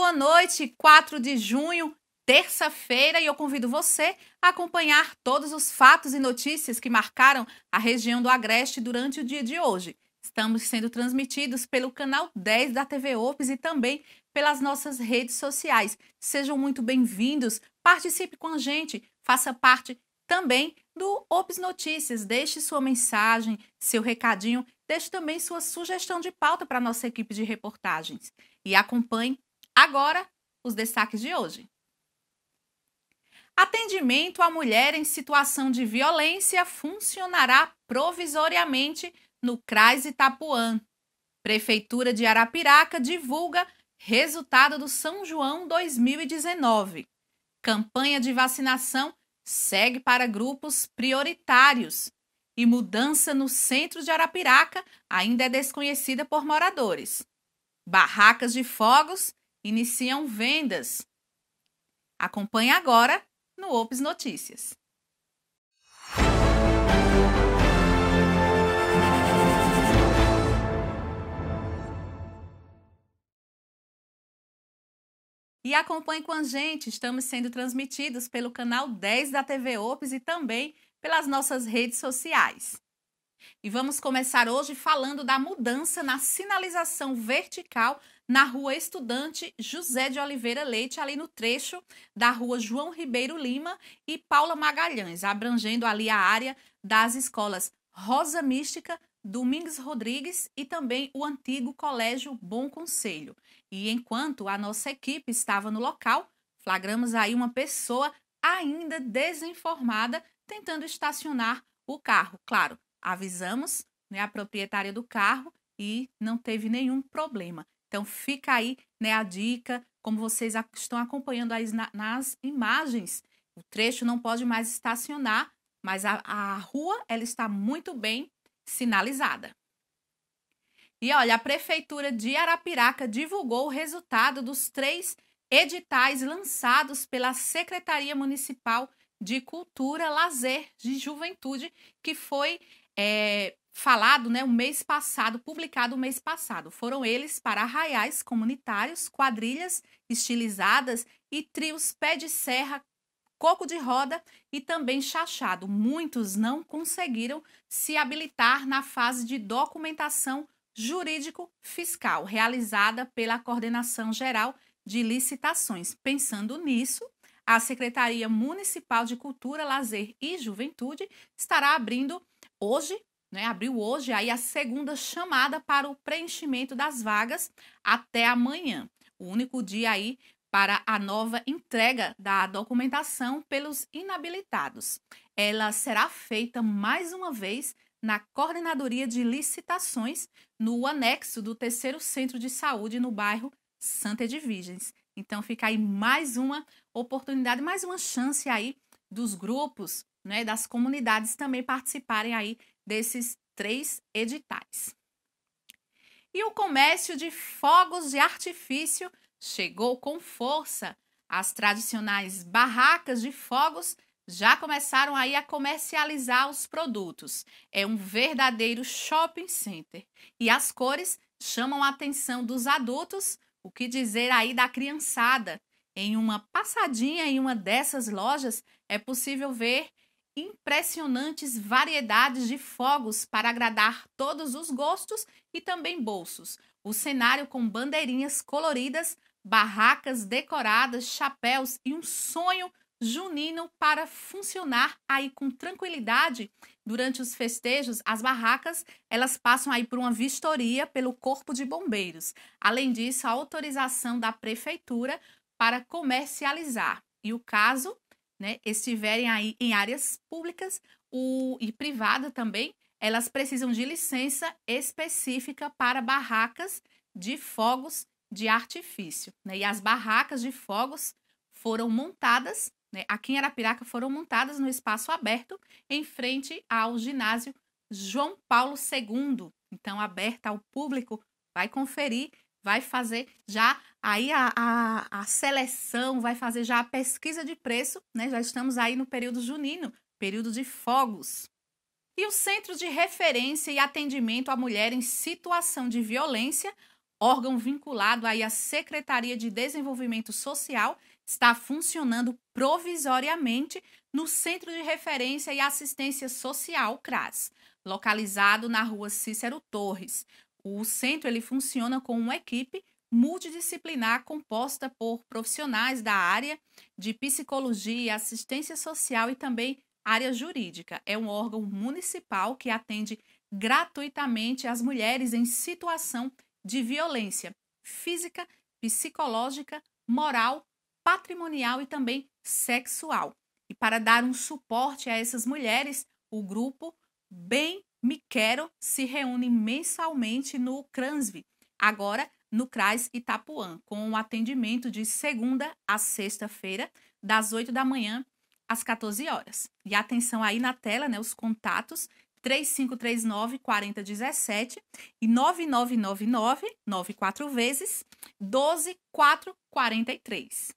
boa noite, 4 de junho, terça-feira, e eu convido você a acompanhar todos os fatos e notícias que marcaram a região do Agreste durante o dia de hoje. Estamos sendo transmitidos pelo canal 10 da TV Ops e também pelas nossas redes sociais. Sejam muito bem-vindos, participe com a gente, faça parte também do Ops Notícias. Deixe sua mensagem, seu recadinho, deixe também sua sugestão de pauta para a nossa equipe de reportagens. E acompanhe Agora, os destaques de hoje. Atendimento à mulher em situação de violência funcionará provisoriamente no CRAS Itapuã. Prefeitura de Arapiraca divulga resultado do São João 2019. Campanha de vacinação segue para grupos prioritários e mudança no centro de Arapiraca ainda é desconhecida por moradores. Barracas de fogos iniciam vendas. Acompanhe agora no Ops Notícias. E acompanhe com a gente, estamos sendo transmitidos pelo canal 10 da TV Ops e também pelas nossas redes sociais. E vamos começar hoje falando da mudança na sinalização vertical na Rua Estudante José de Oliveira Leite, ali no trecho da Rua João Ribeiro Lima e Paula Magalhães, abrangendo ali a área das escolas Rosa Mística, Domingos Rodrigues e também o antigo Colégio Bom Conselho. E enquanto a nossa equipe estava no local, flagramos aí uma pessoa ainda desinformada tentando estacionar o carro, claro, avisamos né, a proprietária do carro e não teve nenhum problema. Então fica aí né, a dica, como vocês estão acompanhando aí nas imagens, o trecho não pode mais estacionar, mas a, a rua ela está muito bem sinalizada. E olha, a Prefeitura de Arapiraca divulgou o resultado dos três editais lançados pela Secretaria Municipal de cultura, lazer, de juventude, que foi é, falado né, o mês passado, publicado o mês passado. Foram eles para arraiais comunitários, quadrilhas estilizadas e trios pé de serra, coco de roda e também chachado. Muitos não conseguiram se habilitar na fase de documentação jurídico-fiscal, realizada pela Coordenação Geral de Licitações. Pensando nisso, a Secretaria Municipal de Cultura, Lazer e Juventude estará abrindo hoje, né, abriu hoje aí a segunda chamada para o preenchimento das vagas até amanhã, o único dia aí para a nova entrega da documentação pelos inabilitados. Ela será feita mais uma vez na Coordenadoria de Licitações, no anexo do terceiro centro de saúde no bairro Santa Edviges. Então fica aí mais uma oportunidade, mais uma chance aí dos grupos, né, das comunidades também participarem aí desses três editais. E o comércio de fogos de artifício chegou com força. As tradicionais barracas de fogos já começaram aí a comercializar os produtos. É um verdadeiro shopping center e as cores chamam a atenção dos adultos o que dizer aí da criançada? Em uma passadinha em uma dessas lojas é possível ver impressionantes variedades de fogos para agradar todos os gostos e também bolsos. O cenário com bandeirinhas coloridas, barracas decoradas, chapéus e um sonho junino para funcionar aí com tranquilidade durante os festejos. As barracas, elas passam aí por uma vistoria pelo Corpo de Bombeiros. Além disso, a autorização da prefeitura para comercializar. E o caso, né, estiverem aí em áreas públicas o, e privada também, elas precisam de licença específica para barracas de fogos de artifício. Né? E as barracas de fogos foram montadas né? Aqui em Arapiraca foram montadas no espaço aberto em frente ao ginásio João Paulo II. Então, aberta ao público, vai conferir, vai fazer já aí a, a, a seleção, vai fazer já a pesquisa de preço, né? Já estamos aí no período junino, período de fogos. E o Centro de Referência e Atendimento à Mulher em Situação de Violência, órgão vinculado aí à Secretaria de Desenvolvimento Social está funcionando provisoriamente no Centro de Referência e Assistência Social CRAS, localizado na Rua Cícero Torres. O centro ele funciona com uma equipe multidisciplinar composta por profissionais da área de psicologia, assistência social e também área jurídica. É um órgão municipal que atende gratuitamente as mulheres em situação de violência física, psicológica, moral patrimonial e também sexual. E para dar um suporte a essas mulheres, o grupo Bem Me Quero se reúne mensalmente no CRANSV, agora no CRAS Itapuã, com um atendimento de segunda a sexta-feira, das 8 da manhã às 14 horas. E atenção aí na tela, né, os contatos 3539 4017 e 9999 94 vezes 12443.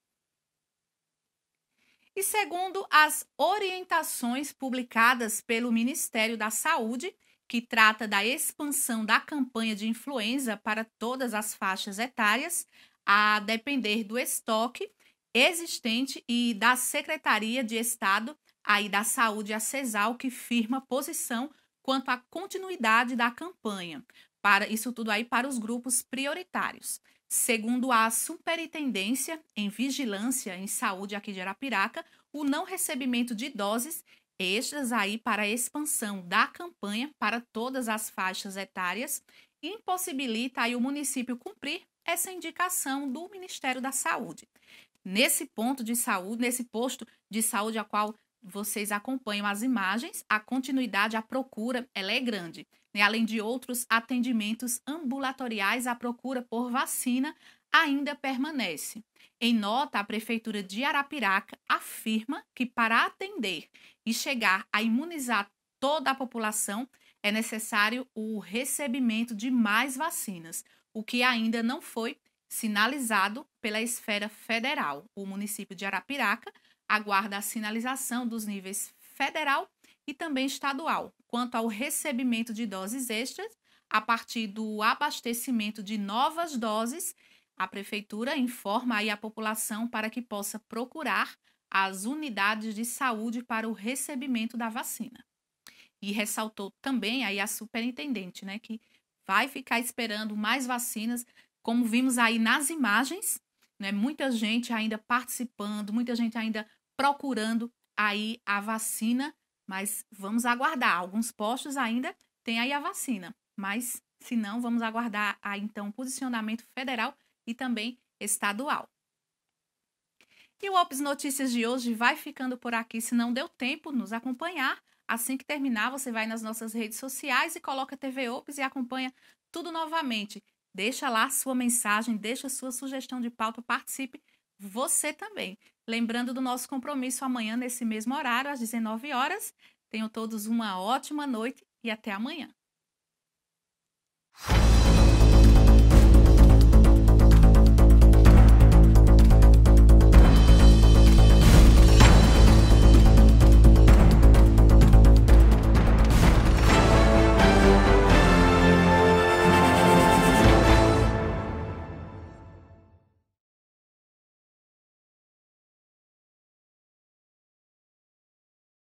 E segundo as orientações publicadas pelo Ministério da Saúde, que trata da expansão da campanha de influenza para todas as faixas etárias, a depender do estoque existente e da Secretaria de Estado aí da Saúde, a CESAL, que firma posição quanto à continuidade da campanha. Para isso tudo aí para os grupos prioritários. Segundo a Superintendência em Vigilância em Saúde aqui de Arapiraca, o não recebimento de doses extras aí para a expansão da campanha para todas as faixas etárias impossibilita aí o município cumprir essa indicação do Ministério da Saúde. Nesse ponto de saúde, nesse posto de saúde a qual vocês acompanham as imagens, a continuidade, a procura, ela é grande. Né? Além de outros atendimentos ambulatoriais, a procura por vacina ainda permanece. Em nota, a Prefeitura de Arapiraca afirma que para atender e chegar a imunizar toda a população, é necessário o recebimento de mais vacinas, o que ainda não foi sinalizado pela esfera federal. O município de Arapiraca aguarda a sinalização dos níveis federal e também estadual quanto ao recebimento de doses extras a partir do abastecimento de novas doses. A prefeitura informa aí a população para que possa procurar as unidades de saúde para o recebimento da vacina. E ressaltou também aí a superintendente, né, que vai ficar esperando mais vacinas, como vimos aí nas imagens, né? Muita gente ainda participando, muita gente ainda procurando aí a vacina, mas vamos aguardar. Alguns postos ainda têm aí a vacina, mas se não, vamos aguardar aí então posicionamento federal e também estadual. E o Ops Notícias de hoje vai ficando por aqui. Se não deu tempo nos acompanhar, assim que terminar, você vai nas nossas redes sociais e coloca TV Ops e acompanha tudo novamente. Deixa lá sua mensagem, deixa sua sugestão de pauta, participe você também. Lembrando do nosso compromisso amanhã, nesse mesmo horário, às 19 horas. Tenham todos uma ótima noite e até amanhã.